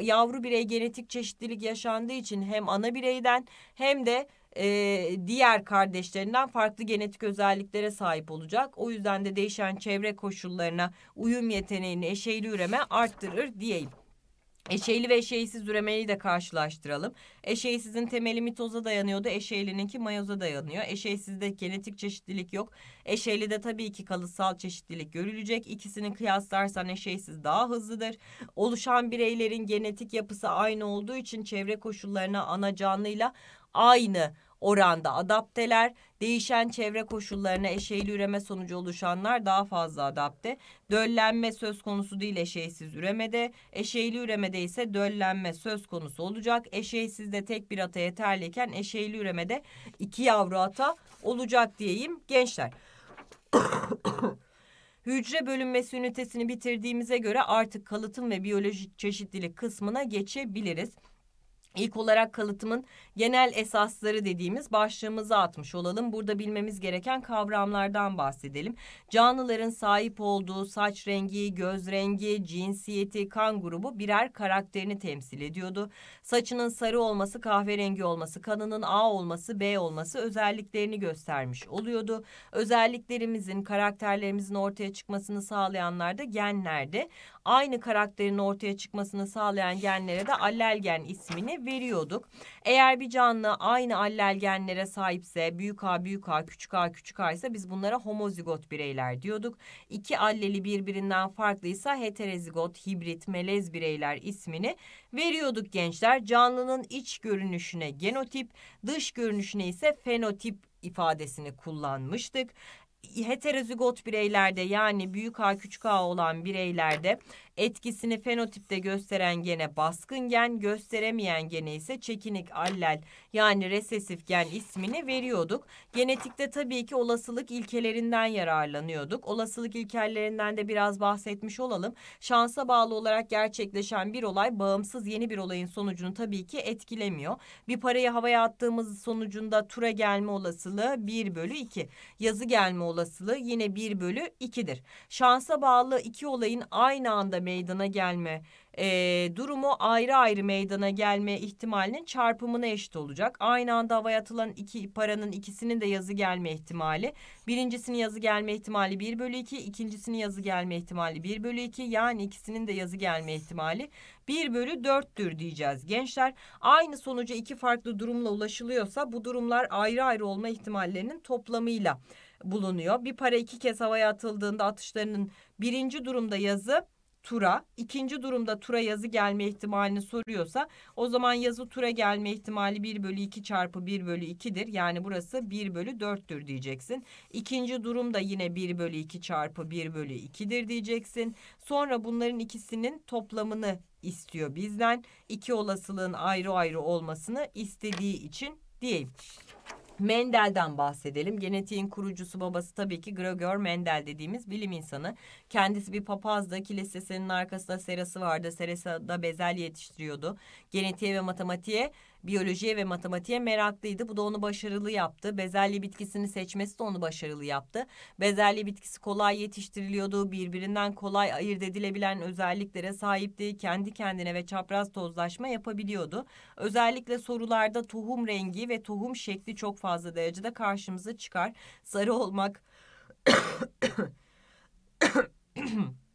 Yavru birey genetik çeşitlilik yaşandığı için hem ana bireyden hem de e, diğer kardeşlerinden farklı genetik özelliklere sahip olacak. O yüzden de değişen çevre koşullarına uyum yeteneğini eşeğli üreme arttırır diyeyim. Eşeğli ve eşeğsiz üremeyi de karşılaştıralım. Eşeğsizin temeli mitoza dayanıyordu. Eşeğlininki mayoza dayanıyor. Eşeğsizde genetik çeşitlilik yok. Eşeğli'de tabii ki kalıtsal çeşitlilik görülecek. İkisini kıyaslarsan eşeğsiz daha hızlıdır. Oluşan bireylerin genetik yapısı aynı olduğu için çevre koşullarına ana canlıyla aynı oranda adapteler, değişen çevre koşullarına eşeğli üreme sonucu oluşanlar daha fazla adapte. Döllenme söz konusu değil eşeğsiz üremede. Eşeğli üremede ise döllenme söz konusu olacak. Eşeğsizde tek bir ata yeterliyken eşeğli üremede iki yavru ata olacak diyeyim gençler. Hücre bölünmesi ünitesini bitirdiğimize göre artık kalıtım ve biyolojik çeşitlilik kısmına geçebiliriz. İlk olarak kalıtımın genel esasları dediğimiz başlığımızı atmış olalım. Burada bilmemiz gereken kavramlardan bahsedelim. Canlıların sahip olduğu saç rengi, göz rengi, cinsiyeti, kan grubu birer karakterini temsil ediyordu. Saçının sarı olması, kahverengi olması, kanının A olması, B olması özelliklerini göstermiş oluyordu. Özelliklerimizin, karakterlerimizin ortaya çıkmasını sağlayanlar da genlerdi aynı karakterin ortaya çıkmasını sağlayan genlere de allel gen ismini veriyorduk. Eğer bir canlı aynı allel genlere sahipse büyük A büyük A küçük A küçük A ise biz bunlara homozigot bireyler diyorduk. İki alleli birbirinden farklıysa heterozigot, hibrit, melez bireyler ismini veriyorduk gençler. Canlının iç görünüşüne genotip, dış görünüşüne ise fenotip ifadesini kullanmıştık heterozigot bireylerde yani büyük A küçük A olan bireylerde Etkisini fenotipte gösteren gene baskın gen, gösteremeyen gene ise çekinik allel yani resesif gen ismini veriyorduk. Genetikte tabii ki olasılık ilkelerinden yararlanıyorduk. Olasılık ilkelerinden de biraz bahsetmiş olalım. Şansa bağlı olarak gerçekleşen bir olay bağımsız yeni bir olayın sonucunu tabii ki etkilemiyor. Bir parayı havaya attığımız sonucunda tura gelme olasılığı 1 bölü 2. Yazı gelme olasılığı yine 1 bölü 2'dir. Şansa bağlı iki olayın aynı anda meydana gelme e, durumu ayrı ayrı meydana gelme ihtimalinin çarpımına eşit olacak. Aynı anda havaya atılan iki paranın ikisinin de yazı gelme ihtimali. Birincisinin yazı gelme ihtimali 1 bölü 2, ikincisinin yazı gelme ihtimali 1 bölü 2 yani ikisinin de yazı gelme ihtimali 1 bölü 4'tür diyeceğiz. Gençler aynı sonuca iki farklı durumla ulaşılıyorsa bu durumlar ayrı ayrı olma ihtimallerinin toplamıyla bulunuyor. Bir para iki kez havaya atıldığında atışlarının birinci durumda yazı tura, ikinci durumda tura yazı gelme ihtimalini soruyorsa o zaman yazı tura gelme ihtimali 1 bölü 2 çarpı 1 bölü 2'dir. Yani burası 1 bölü 4'tür diyeceksin. İkinci durumda yine 1 bölü 2 çarpı 1 bölü 2'dir diyeceksin. Sonra bunların ikisinin toplamını istiyor bizden. İki olasılığın ayrı ayrı olmasını istediği için diyeyim. Mendel'den bahsedelim. Genetiğin kurucusu babası tabii ki Gregor Mendel dediğimiz bilim insanı. Kendisi bir papazdı. Kilisesinin arkasında serası vardı. Serasada bezel yetiştiriyordu. Genetiğe ve matematiğe biyolojiye ve matematiğe meraklıydı. Bu da onu başarılı yaptı. Bezelye bitkisini seçmesi de onu başarılı yaptı. Bezelye bitkisi kolay yetiştiriliyordu. Birbirinden kolay ayırt edilebilen özelliklere sahipti. Kendi kendine ve çapraz tozlaşma yapabiliyordu. Özellikle sorularda tohum rengi ve tohum şekli çok fazla derecede karşımıza çıkar. Sarı olmak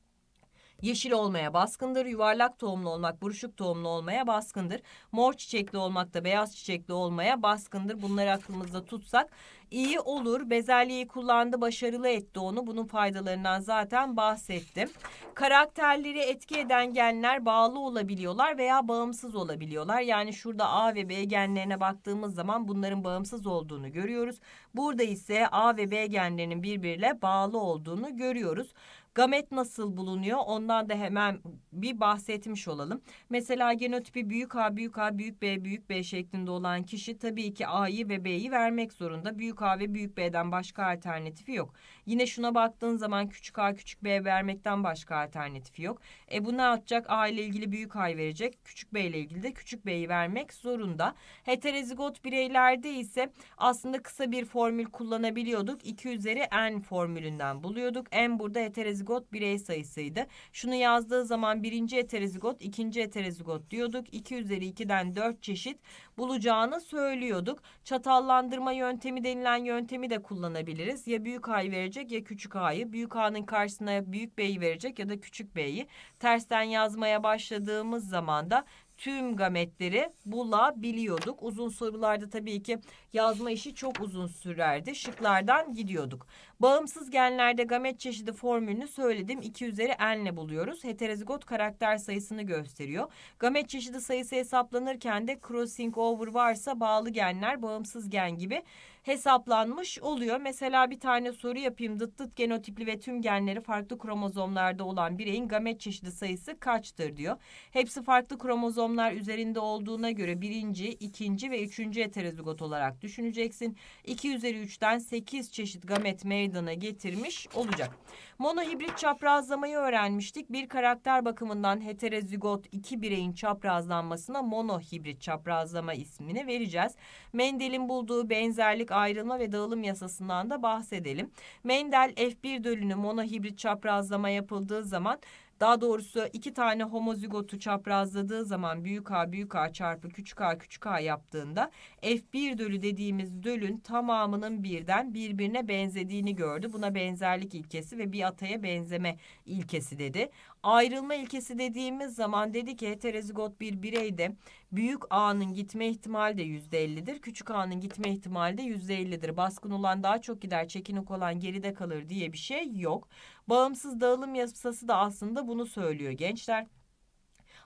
Yeşil olmaya baskındır. Yuvarlak tohumlu olmak buruşuk tohumlu olmaya baskındır. Mor çiçekli olmak da beyaz çiçekli olmaya baskındır. Bunları aklımızda tutsak iyi olur. Bezelyeyi kullandı, başarılı etti onu. Bunun faydalarından zaten bahsettim. Karakterleri etki eden genler bağlı olabiliyorlar veya bağımsız olabiliyorlar. Yani şurada A ve B genlerine baktığımız zaman bunların bağımsız olduğunu görüyoruz. Burada ise A ve B genlerinin birbiriyle bağlı olduğunu görüyoruz. Gamet nasıl bulunuyor? Ondan da hemen bir bahsetmiş olalım. Mesela genotipi büyük A, büyük A, büyük B, büyük B şeklinde olan kişi tabii ki A'yı ve B'yi vermek zorunda. Büyük A ve büyük B'den başka alternatifi yok. Yine şuna baktığın zaman küçük A, küçük B vermekten başka alternatifi yok. E bu ne yapacak? A ile ilgili büyük A verecek. Küçük B ile ilgili de küçük B'yi vermek zorunda. Heterozigot bireylerde ise aslında kısa bir formül kullanabiliyorduk. 2 üzeri n formülünden buluyorduk. N burada heterozigot heterozigot birey sayısıydı. Şunu yazdığı zaman birinci heterozigot, ikinci heterozigot diyorduk. 2 üzeri 2'den 4 çeşit bulacağını söylüyorduk. Çatallandırma yöntemi denilen yöntemi de kullanabiliriz. Ya büyük A'yı verecek ya küçük A'yı. Büyük A'nın karşısına büyük B'yi verecek ya da küçük B'yi. Tersten yazmaya başladığımız zaman da tüm gametleri bulabiliyorduk. Uzun sorularda tabii ki yazma işi çok uzun sürerdi. Şıklardan gidiyorduk. Bağımsız genlerde gamet çeşidi formülünü söyledim. 2 üzeri n'le buluyoruz. Heterozigot karakter sayısını gösteriyor. Gamet çeşidi sayısı hesaplanırken de crossing over varsa bağlı genler bağımsız gen gibi hesaplanmış oluyor. Mesela bir tane soru yapayım. Dıt dıt genotipli ve tüm genleri farklı kromozomlarda olan bireyin gamet çeşidi sayısı kaçtır diyor. Hepsi farklı kromozomlar üzerinde olduğuna göre birinci, ikinci ve üçüncü heterozigot olarak düşüneceksin. 2 üzeri 3'ten 8 çeşit gamet meydan meydana getirmiş olacak. Monohibrit çaprazlamayı öğrenmiştik. Bir karakter bakımından heterozigot iki bireyin çaprazlanmasına monohibrit çaprazlama ismini vereceğiz. Mendel'in bulduğu benzerlik ayrılma ve dağılım yasasından da bahsedelim. Mendel F1 dölünü monohibrit çaprazlama yapıldığı zaman daha doğrusu iki tane homozigotu çaprazladığı zaman büyük A büyük A çarpı küçük A küçük A yaptığında F1 dölü dediğimiz dölün tamamının birden birbirine benzediğini gördü. Buna benzerlik ilkesi ve bir ataya benzeme ilkesi dedi. Ayrılma ilkesi dediğimiz zaman dedi ki heterozigot bir bireyde büyük A'nın gitme ihtimali de %50'dir. Küçük A'nın gitme ihtimali de %50'dir. Baskın olan daha çok gider, çekinik olan geride kalır diye bir şey yok. Bağımsız dağılım yasası da aslında bunu söylüyor gençler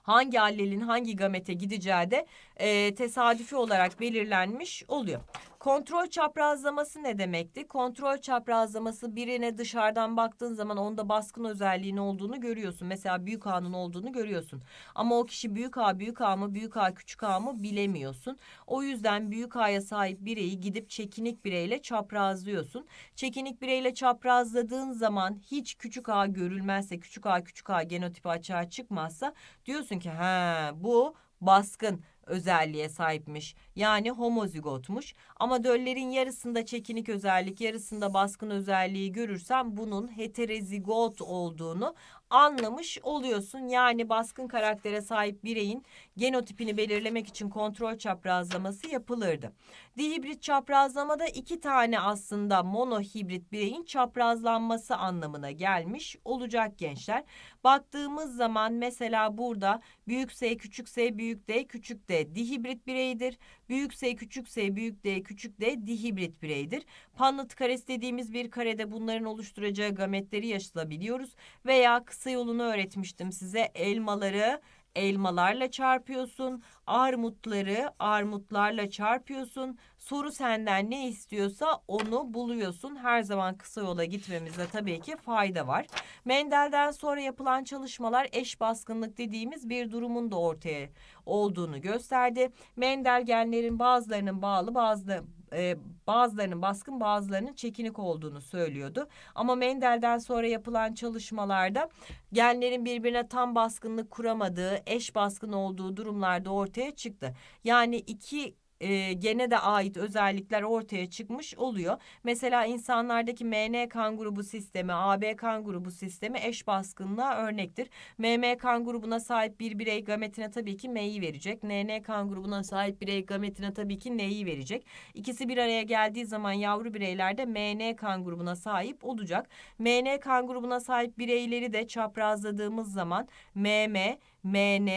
hangi allelin hangi gamete gideceği de e, tesadüfi olarak belirlenmiş oluyor. Kontrol çaprazlaması ne demekti? Kontrol çaprazlaması birine dışarıdan baktığın zaman onda baskın özelliğin olduğunu görüyorsun. Mesela büyük A'nın olduğunu görüyorsun. Ama o kişi büyük A büyük A mı büyük A küçük A mı bilemiyorsun. O yüzden büyük A'ya sahip bireyi gidip çekinik bireyle çaprazlıyorsun. Çekinik bireyle çaprazladığın zaman hiç küçük A görülmezse küçük A küçük A genotip açığa çıkmazsa diyorsun ki ha bu baskın özelliğe sahipmiş. Yani homozigotmuş. Ama döllerin yarısında çekinik özellik, yarısında baskın özelliği görürsem bunun heterozigot olduğunu anlamış oluyorsun. Yani baskın karaktere sahip bireyin genotipini belirlemek için kontrol çaprazlaması yapılırdı. Dihibrit çaprazlamada iki tane aslında monohibrit bireyin çaprazlanması anlamına gelmiş olacak gençler. Baktığımız zaman mesela burada büyük S küçük S büyük D küçük D dihibrit bireydir. Büyük S, küçük S, büyük D, küçük D dihibrit bireydir. Panlat karesi dediğimiz bir karede bunların oluşturacağı gametleri yaşatabiliyoruz. Veya kısa yolunu öğretmiştim size elmaları elmalarla çarpıyorsun. Armutları armutlarla çarpıyorsun. Soru senden ne istiyorsa onu buluyorsun. Her zaman kısa yola gitmemizde tabii ki fayda var. Mendel'den sonra yapılan çalışmalar eş baskınlık dediğimiz bir durumun da ortaya olduğunu gösterdi. Mendel genlerin bazılarının bağlı bazı e, bazılarının baskın bazılarının çekinik olduğunu söylüyordu. Ama Mendel'den sonra yapılan çalışmalarda genlerin birbirine tam baskınlık kuramadığı, eş baskın olduğu durumlarda ortaya çıktı. Yani iki e, gene de ait özellikler ortaya çıkmış oluyor. Mesela insanlardaki MN kan grubu sistemi, AB kan grubu sistemi eş baskınlığa örnektir. MM kan grubuna sahip bir birey gametine tabii ki M'yi verecek. NN kan grubuna sahip birey gametine tabii ki N'yi verecek. İkisi bir araya geldiği zaman yavru bireylerde MN kan grubuna sahip olacak. MN kan grubuna sahip bireyleri de çaprazladığımız zaman MM, MN,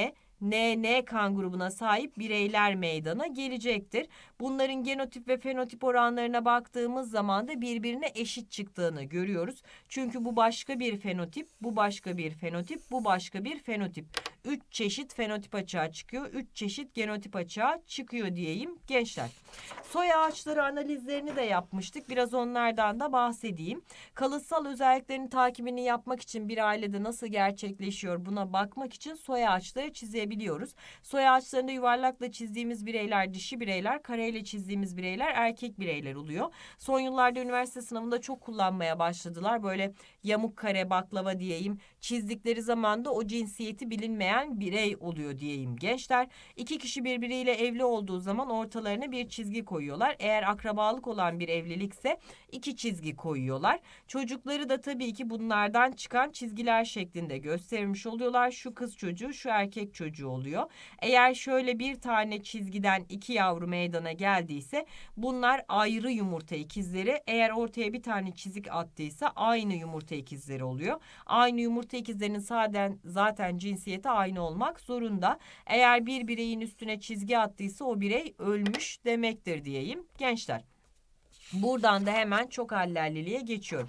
NN kan grubuna sahip bireyler meydana gelecektir. Bunların genotip ve fenotip oranlarına baktığımız zaman da birbirine eşit çıktığını görüyoruz. Çünkü bu başka bir fenotip, bu başka bir fenotip, bu başka bir fenotip. Üç çeşit fenotip açığa çıkıyor, üç çeşit genotip açığa çıkıyor diyeyim gençler. Soy ağaçları analizlerini de yapmıştık. Biraz onlardan da bahsedeyim. Kalıtsal özelliklerin takibini yapmak için bir ailede nasıl gerçekleşiyor buna bakmak için soy ağaçları çizebiliyoruz. Soy ağaçlarında yuvarlakla çizdiğimiz bireyler dişi bireyler, kare ile çizdiğimiz bireyler erkek bireyler oluyor. Son yıllarda üniversite sınavında çok kullanmaya başladılar. Böyle yamuk kare baklava diyeyim çizdikleri zaman da o cinsiyeti bilinmeyen birey oluyor diyeyim gençler. İki kişi birbiriyle evli olduğu zaman ortalarına bir çizgi koyuyorlar. Eğer akrabalık olan bir evlilikse iki çizgi koyuyorlar. Çocukları da tabii ki bunlardan çıkan çizgiler şeklinde göstermiş oluyorlar. Şu kız çocuğu, şu erkek çocuğu oluyor. Eğer şöyle bir tane çizgiden iki yavru meydana geldiyse bunlar ayrı yumurta ikizleri. Eğer ortaya bir tane çizik attıysa aynı yumurta ikizleri oluyor. Aynı yumurta zıt ikizlerin zaten, zaten cinsiyeti aynı olmak zorunda. Eğer bir bireyin üstüne çizgi attıysa o birey ölmüş demektir diyeyim gençler. Buradan da hemen çok hallerliliğe geçiyorum.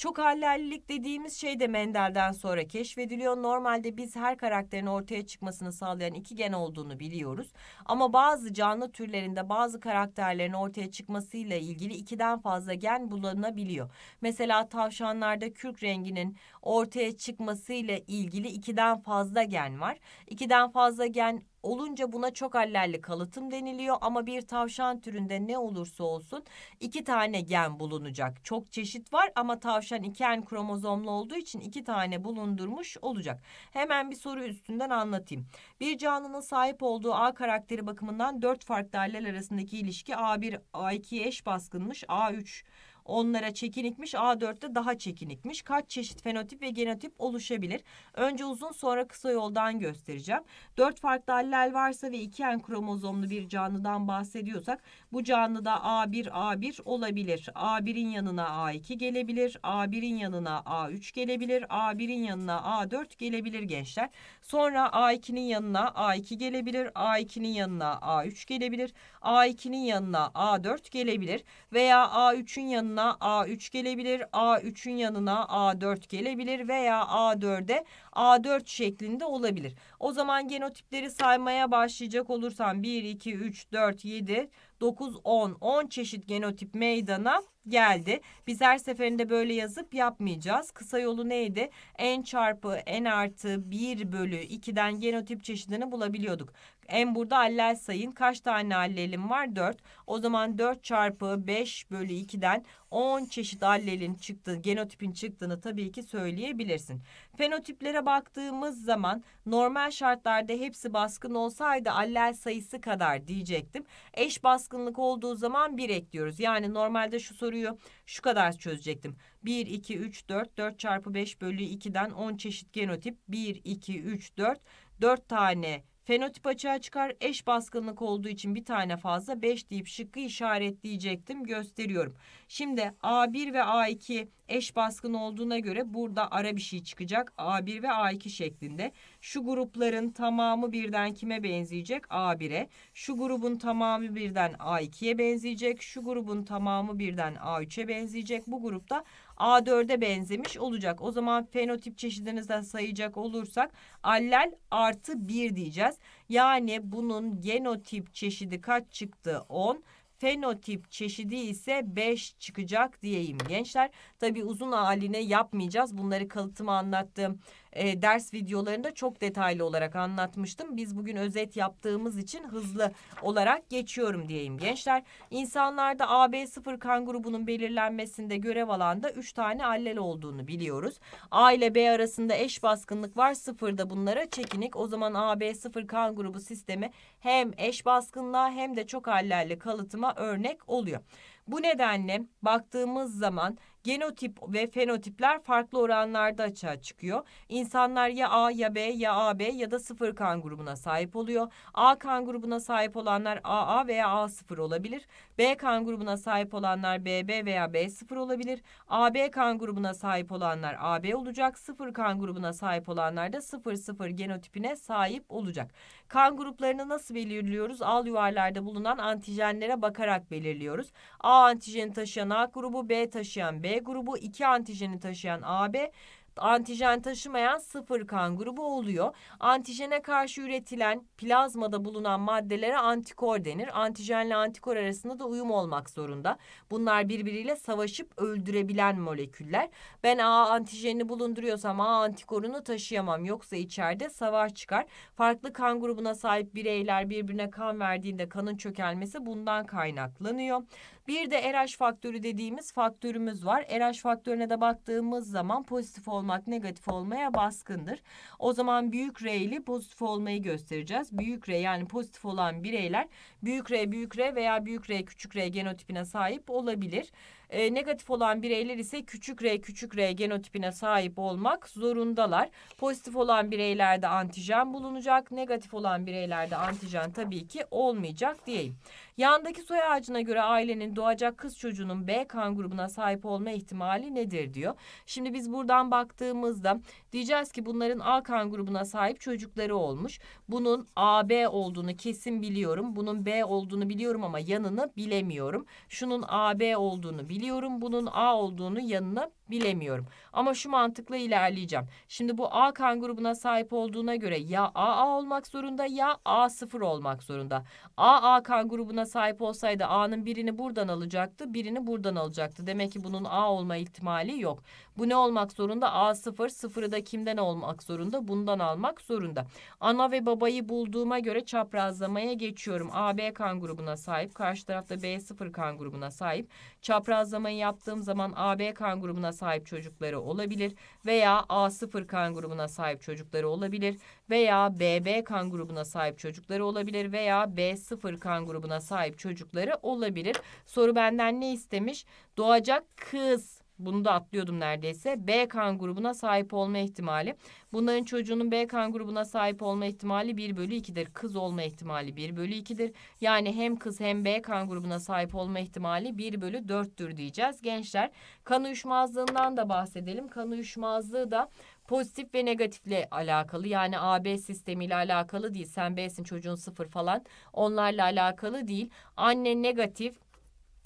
Çok hallerlilik dediğimiz şey de Mendel'den sonra keşfediliyor. Normalde biz her karakterin ortaya çıkmasını sağlayan iki gen olduğunu biliyoruz. Ama bazı canlı türlerinde bazı karakterlerin ortaya çıkmasıyla ilgili ikiden fazla gen bulunabiliyor. Mesela tavşanlarda kürk renginin ortaya çıkmasıyla ilgili ikiden fazla gen var. İkiden fazla gen olunca buna çok allelli kalıtım deniliyor ama bir tavşan türünde ne olursa olsun iki tane gen bulunacak. Çok çeşit var ama tavşan iki en kromozomlu olduğu için iki tane bulundurmuş olacak. Hemen bir soru üstünden anlatayım. Bir canlının sahip olduğu A karakteri bakımından dört farklı haller arasındaki ilişki A1, a 2 eş baskınmış, A3 onlara çekinikmiş, A4'te daha çekinikmiş. Kaç çeşit fenotip ve genotip oluşabilir? Önce uzun sonra kısa yoldan göstereceğim. Dört farklı allel varsa ve iki en kromozomlu bir canlıdan bahsediyorsak bu canlıda A1, A1 olabilir. A1'in yanına A2 gelebilir. A1'in yanına A3 gelebilir. A1'in yanına A4 gelebilir gençler. Sonra A2'nin yanına A2 gelebilir. A2'nin yanına A3 gelebilir. A2'nin yanına A4 gelebilir veya A3'ün yanına yanına A3 gelebilir. A3'ün yanına A4 gelebilir veya A4'e A4 şeklinde olabilir. O zaman genotipleri saymaya başlayacak olursam 1, 2, 3, 4, 7, 9, 10, 10 çeşit genotip meydana geldi. Biz her seferinde böyle yazıp yapmayacağız. Kısa yolu neydi? N çarpı N artı 1 bölü 2'den genotip çeşidini bulabiliyorduk. En burada allel sayın. Kaç tane allelin var? 4. O zaman 4 çarpı 5 bölü 2'den 10 çeşit allelin çıktı, genotipin çıktığını tabii ki söyleyebilirsin. Fenotiplere baktığımız zaman normal şartlarda hepsi baskın olsaydı allel sayısı kadar diyecektim. Eş baskınlık olduğu zaman 1 ekliyoruz. Yani normalde şu soruyu şu kadar çözecektim. 1, 2, 3, 4, 4 çarpı 5 bölü 2'den 10 çeşit genotip 1, 2, 3, 4, 4 tane Fenotip açığa çıkar eş baskınlık olduğu için bir tane fazla 5 deyip şıkkı işaretleyecektim gösteriyorum. Şimdi A1 ve A2 eş baskın olduğuna göre burada ara bir şey çıkacak A1 ve A2 şeklinde. Şu grupların tamamı birden kime benzeyecek? A1'e. Şu grubun tamamı birden A2'ye benzeyecek. Şu grubun tamamı birden A3'e benzeyecek. Bu grupta A4'e benzemiş olacak. O zaman fenotip çeşidinizden sayacak olursak allel artı 1 diyeceğiz. Yani bunun genotip çeşidi kaç çıktı? 10 fenotip çeşidi ise 5 çıkacak diyeyim gençler. Tabi uzun haline yapmayacağız. Bunları kalıtımı anlattım e, ders videolarında çok detaylı olarak anlatmıştım. Biz bugün özet yaptığımız için hızlı olarak geçiyorum diyeyim gençler. İnsanlarda AB0 kan grubunun belirlenmesinde görev alanda 3 tane allel olduğunu biliyoruz. A ile B arasında eş baskınlık var. Sıfırda bunlara çekinik. O zaman AB0 kan grubu sistemi hem eş baskınlığa hem de çok allelli kalıtıma örnek oluyor. Bu nedenle baktığımız zaman genotip ve fenotipler farklı oranlarda açığa çıkıyor. İnsanlar ya A ya B ya AB ya da sıfır kan grubuna sahip oluyor. A kan grubuna sahip olanlar AA veya A0 olabilir. B kan grubuna sahip olanlar BB veya B0 olabilir. AB kan grubuna sahip olanlar AB olacak. Sıfır kan grubuna sahip olanlar da 00 genotipine sahip olacak. Kan gruplarını nasıl belirliyoruz? Al yuvarlarda bulunan antijenlere bakarak belirliyoruz. A antijeni taşıyan A grubu, B taşıyan B B grubu, 2 antijeni taşıyan AB antijen taşımayan sıfır kan grubu oluyor. Antijene karşı üretilen plazmada bulunan maddelere antikor denir. Antijenle antikor arasında da uyum olmak zorunda. Bunlar birbiriyle savaşıp öldürebilen moleküller. Ben A antijenini bulunduruyorsam A antikorunu taşıyamam. Yoksa içeride savaş çıkar. Farklı kan grubuna sahip bireyler birbirine kan verdiğinde kanın çökelmesi bundan kaynaklanıyor. Bir de RH faktörü dediğimiz faktörümüz var. RH faktörüne de baktığımız zaman pozitif olan olmak negatif olmaya baskındır. O zaman büyük R ile pozitif olmayı göstereceğiz. Büyük R yani pozitif olan bireyler büyük R büyük R veya büyük R küçük R genotipine sahip olabilir. E, negatif olan bireyler ise küçük R küçük R genotipine sahip olmak zorundalar. Pozitif olan bireylerde antijen bulunacak. Negatif olan bireylerde antijen tabii ki olmayacak diyeyim. Yandaki soy ağacına göre ailenin doğacak kız çocuğunun B kan grubuna sahip olma ihtimali nedir diyor. Şimdi biz buradan baktığımızda diyeceğiz ki bunların A kan grubuna sahip çocukları olmuş. Bunun AB olduğunu kesin biliyorum. Bunun B olduğunu biliyorum ama yanını bilemiyorum. Şunun AB olduğunu biliyorum. Bunun A olduğunu yanını bilemiyorum. Ama şu mantıkla ilerleyeceğim. Şimdi bu A kan grubuna sahip olduğuna göre ya AA olmak zorunda ya A0 olmak zorunda. AA kan grubuna sahip olsaydı A'nın birini buradan alacaktı, birini buradan alacaktı. Demek ki bunun A olma ihtimali yok. Bu ne olmak zorunda? A sıfır, sıfırı da kimden olmak zorunda? Bundan almak zorunda. Ana ve babayı bulduğuma göre çaprazlamaya geçiyorum. A, B kan grubuna sahip. Karşı tarafta B sıfır kan grubuna sahip. Çaprazlamayı yaptığım zaman A, B kan grubuna sahip çocukları olabilir. Veya A sıfır kan grubuna sahip çocukları olabilir veya BB kan grubuna sahip çocukları olabilir veya B0 kan grubuna sahip çocukları olabilir. Soru benden ne istemiş? Doğacak kız bunu da atlıyordum neredeyse. B kan grubuna sahip olma ihtimali. Bunların çocuğunun B kan grubuna sahip olma ihtimali 1 bölü 2'dir. Kız olma ihtimali 1 bölü 2'dir. Yani hem kız hem B kan grubuna sahip olma ihtimali 1 bölü 4'tür diyeceğiz. Gençler kan uyuşmazlığından da bahsedelim. Kan uyuşmazlığı da pozitif ve negatifle alakalı yani AB sistemiyle alakalı değil. Sen B'sin çocuğun sıfır falan onlarla alakalı değil. Anne negatif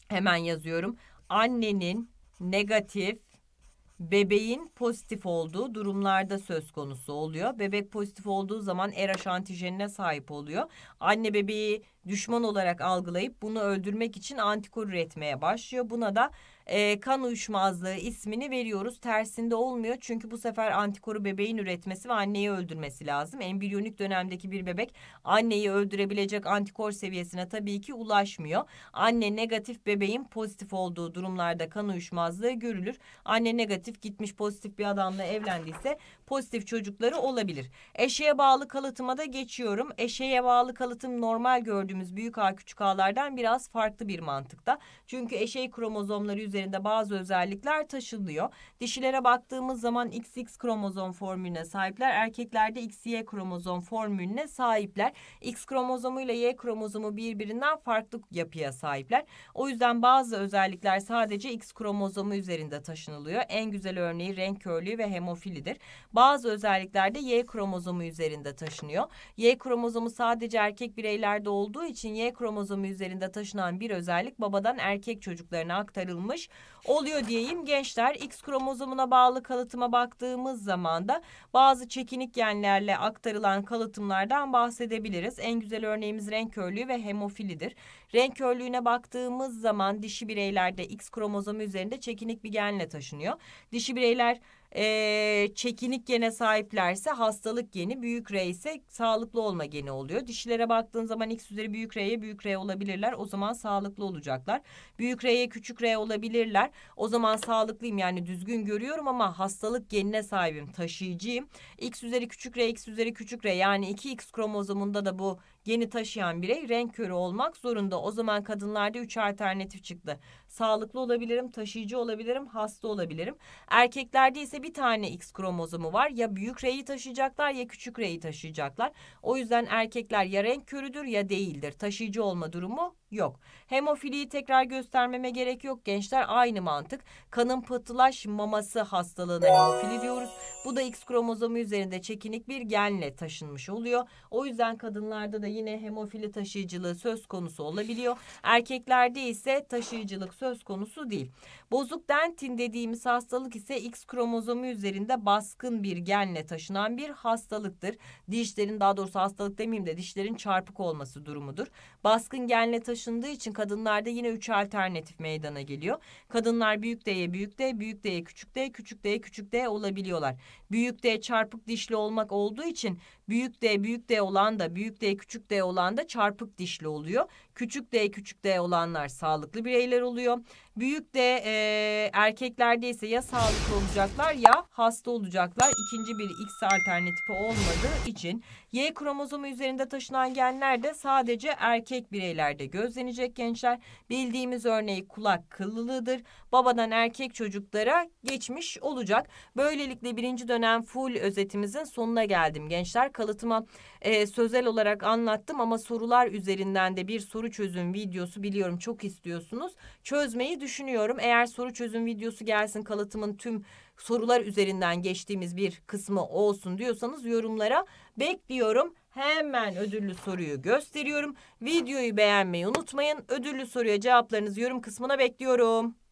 hemen yazıyorum. Annenin negatif bebeğin pozitif olduğu durumlarda söz konusu oluyor. Bebek pozitif olduğu zaman RH antijenine sahip oluyor. Anne bebeği düşman olarak algılayıp bunu öldürmek için antikor üretmeye başlıyor. Buna da e, kan uyuşmazlığı ismini veriyoruz. Tersinde olmuyor çünkü bu sefer antikoru bebeğin üretmesi ve anneyi öldürmesi lazım. Embriyonik dönemdeki bir bebek anneyi öldürebilecek antikor seviyesine tabii ki ulaşmıyor. Anne negatif bebeğin pozitif olduğu durumlarda kan uyuşmazlığı görülür. Anne negatif gitmiş pozitif bir adamla evlendiyse pozitif çocukları olabilir. Eşeğe bağlı kalıtıma da geçiyorum. Eşeğe bağlı kalıtım normal gördüğümüz büyük A küçük A'lardan biraz farklı bir mantıkta. Çünkü eşey kromozomları üzerinde bazı özellikler taşınıyor. Dişilere baktığımız zaman XX kromozom formülüne sahipler. Erkeklerde XY kromozom formülüne sahipler. X kromozomu ile Y kromozomu birbirinden farklı yapıya sahipler. O yüzden bazı özellikler sadece X kromozomu üzerinde taşınılıyor. En güzel örneği renk körlüğü ve hemofilidir. Bazı özelliklerde Y kromozomu üzerinde taşınıyor. Y kromozomu sadece erkek bireylerde olduğu için Y kromozomu üzerinde taşınan bir özellik babadan erkek çocuklarına aktarılmış oluyor diyeyim. Gençler X kromozomuna bağlı kalıtıma baktığımız zaman da bazı çekinik genlerle aktarılan kalıtımlardan bahsedebiliriz. En güzel örneğimiz renk körlüğü ve hemofilidir. Renk körlüğüne baktığımız zaman dişi bireylerde X kromozomu üzerinde çekinik bir genle taşınıyor. Dişi bireyler e, çekinik gene sahiplerse hastalık geni, büyük R ise sağlıklı olma geni oluyor. Dişilere baktığın zaman X üzeri büyük R'ye büyük R olabilirler. O zaman sağlıklı olacaklar. Büyük R'ye küçük R olabilirler. O zaman sağlıklıyım yani düzgün görüyorum ama hastalık genine sahibim, taşıyıcıyım. X üzeri küçük R, X üzeri küçük R yani 2X kromozomunda da bu Geni taşıyan birey renk körü olmak zorunda. O zaman kadınlarda üç alternatif çıktı. Sağlıklı olabilirim, taşıyıcı olabilirim, hasta olabilirim. Erkeklerde ise bir tane X kromozomu var. Ya büyük reyi taşıyacaklar ya küçük reyi taşıyacaklar. O yüzden erkekler ya renk körüdür ya değildir. Taşıyıcı olma durumu yok. Hemofiliyi tekrar göstermeme gerek yok. Gençler aynı mantık. Kanın pıhtılaş maması hastalığına hemofili diyoruz. Bu da X kromozomu üzerinde çekinik bir genle taşınmış oluyor. O yüzden kadınlarda da yine hemofili taşıyıcılığı söz konusu olabiliyor. Erkeklerde ise taşıyıcılık söz konusu değil. Bozuk dentin dediğimiz hastalık ise X kromozomu üzerinde baskın bir genle taşınan bir hastalıktır. Dişlerin daha doğrusu hastalık demeyeyim de dişlerin çarpık olması durumudur. Baskın genle taşı taşındığı için kadınlarda yine üç alternatif meydana geliyor. Kadınlar büyük D'ye büyük D, büyük D'ye küçük D, küçük D'ye küçük D olabiliyorlar. Büyük D çarpık dişli olmak olduğu için Büyük D büyük D olan da büyük D küçük D olan da çarpık dişli oluyor. Küçük D küçük D olanlar sağlıklı bireyler oluyor. Büyük D e, erkeklerde ise ya sağlıklı olacaklar ya hasta olacaklar. İkinci bir X alternatifi olmadığı için Y kromozomu üzerinde taşınan genler de sadece erkek bireylerde gözlenecek gençler. Bildiğimiz örneği kulak kıllılığıdır. Babadan erkek çocuklara geçmiş olacak. Böylelikle birinci dönem full özetimizin sonuna geldim gençler kalıtıma e, sözel olarak anlattım ama sorular üzerinden de bir soru çözüm videosu biliyorum çok istiyorsunuz. Çözmeyi düşünüyorum. Eğer soru çözüm videosu gelsin kalıtımın tüm sorular üzerinden geçtiğimiz bir kısmı olsun diyorsanız yorumlara bekliyorum. Hemen ödüllü soruyu gösteriyorum. Videoyu beğenmeyi unutmayın. Ödüllü soruya cevaplarınızı yorum kısmına bekliyorum.